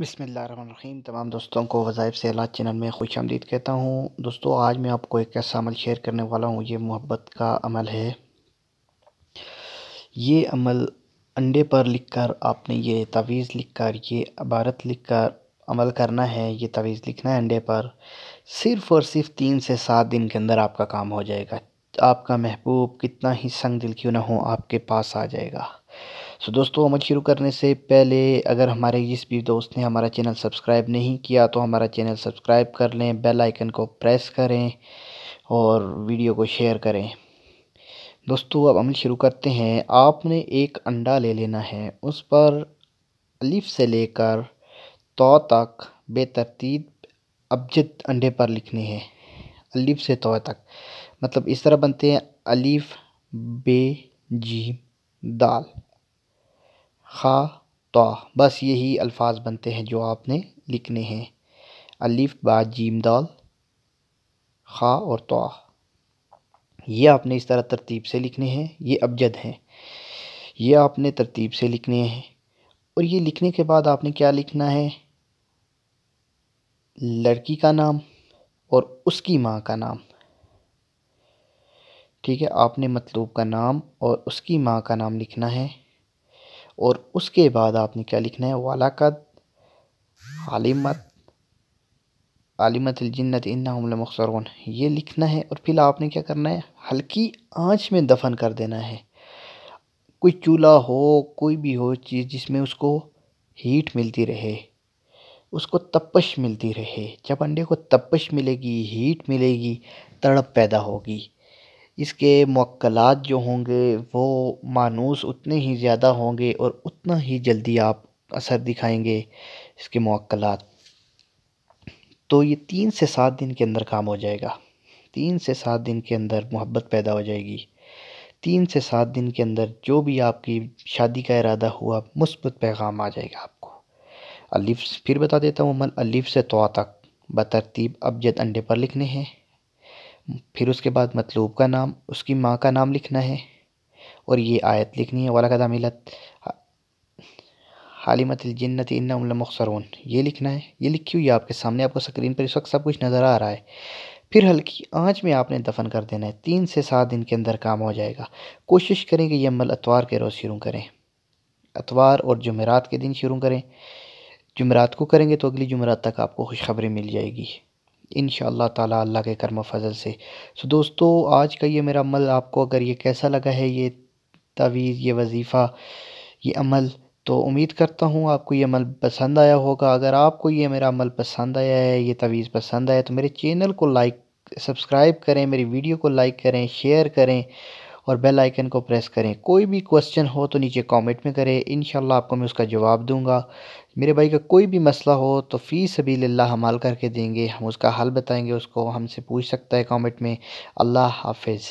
बसमीम तमाम दोस्तों को वज़ाइफ से अलाज चैनल में खुश आमदीद कहता हूँ दोस्तों आज मैं आपको एक ऐसा अमल शेयर करने वाला हूँ ये मोहब्बत का अमल है ये अमल अंडे पर लिख कर आपने ये तवीज़ लिख कर ये इबारत लिख कर अमल करना है ये तवीज़ लिखना है अंडे पर सिर्फ़ और सिर्फ तीन से सात दिन के अंदर आपका काम हो जाएगा आपका महबूब कितना ही संग दिल क्यों ना हो आपके पास आ जाएगा सो दोस्तों अमल शुरू करने से पहले अगर हमारे जिस भी दोस्त ने हमारा चैनल सब्सक्राइब नहीं किया तो हमारा चैनल सब्सक्राइब कर लें बेल आइकन को प्रेस करें और वीडियो को शेयर करें दोस्तों अब अमल शुरू करते हैं आपने एक अंडा ले लेना है उस पर अलिफ से लेकर तो तक बेतरतीब अबजद अंडे पर लिखने हैं अलिफ से तो तक मतलब इस तरह बनते हैं अलिफ बे जी दाल खा तो बस यही अल्फाज बनते हैं जो आपने लिखने हैं अलिफ बा जीम दाल खा और तो ये आपने इस तरह तरतीब से लिखने हैं ये अबजद हैं ये आपने तरतीब से लिखने हैं और ये लिखने के बाद आपने क्या लिखना है लड़की का नाम और उसकी माँ का नाम ठीक है आपने मतलूब का नाम और उसकी माँ का नाम लिखना है और उसके बाद आपने क्या लिखना है वालाकद आलिमत आलिमत जन्नत इन्ना मखसरून ये लिखना है और फिर आपने क्या करना है हल्की आँच में दफन कर देना है कोई चूल्हा हो कोई भी हो चीज़ जिसमें उसको हीट मिलती रहे उसको तपश मिलती रहे जब अंडे को तपश मिलेगी हीट मिलेगी तड़प पैदा होगी इसके मुवक्किलात जो होंगे वो मानूस उतने ही ज़्यादा होंगे और उतना ही जल्दी आप असर दिखाएंगे इसके मुवक्किलात तो ये तीन से सात दिन के अंदर काम हो जाएगा तीन से सात दिन के अंदर मोहब्बत पैदा हो जाएगी तीन से सात दिन के अंदर जो भी आपकी शादी का इरादा हुआ मुस्बत पैगाम आ जाएगा आपको अलिफ फिर बता देता हूँ अमल अलिफ से तो तक बतरतीब अबजद अंडे पर लिखने हैं फिर उसके बाद मतलूब का नाम उसकी माँ का नाम लिखना है और ये आयत लिखनी है वाला कदा मिलत हालिमत जन्नत इन्नासरून ये लिखना है ये लिखी हुई है आपके सामने आपको स्क्रीन पर इस वक्त सब कुछ नज़र आ रहा है फिर हल्की आँच में आपने दफन कर देना है तीन से सात दिन के अंदर काम हो जाएगा कोशिश करें कि यह अमल अतवार के रोज़ शुरू करें अतवार और जुमेरात के दिन शुरू करें जुमेरात को करेंगे तो अगली जुमेरात तक आपको खुशखबरी मिल जाएगी इन ताला अल्लाह के कर्म फ़ज़ल से सो दोस्तों आज का ये मेरा अमल आपको अगर ये कैसा लगा है ये तवीज़ ये वजीफ़ा ये अमल तो उम्मीद करता हूँ आपको ये अमल पसंद आया होगा अगर आपको ये मेरा अमल पसंद आया है ये तवीज़ पसंद आया तो मेरे चैनल को लाइक सब्सक्राइब करें मेरी वीडियो को लाइक करें शेयर करें और बेल आइकन को प्रेस करें कोई भी क्वेश्चन हो तो नीचे कमेंट में करें इन आपको मैं उसका जवाब दूंगा मेरे भाई का कोई भी मसला हो तो फ़ीस अभी ला हमाल करके देंगे हम उसका हल बताएंगे उसको हमसे पूछ सकता है कमेंट में अल्लाह हाफिज़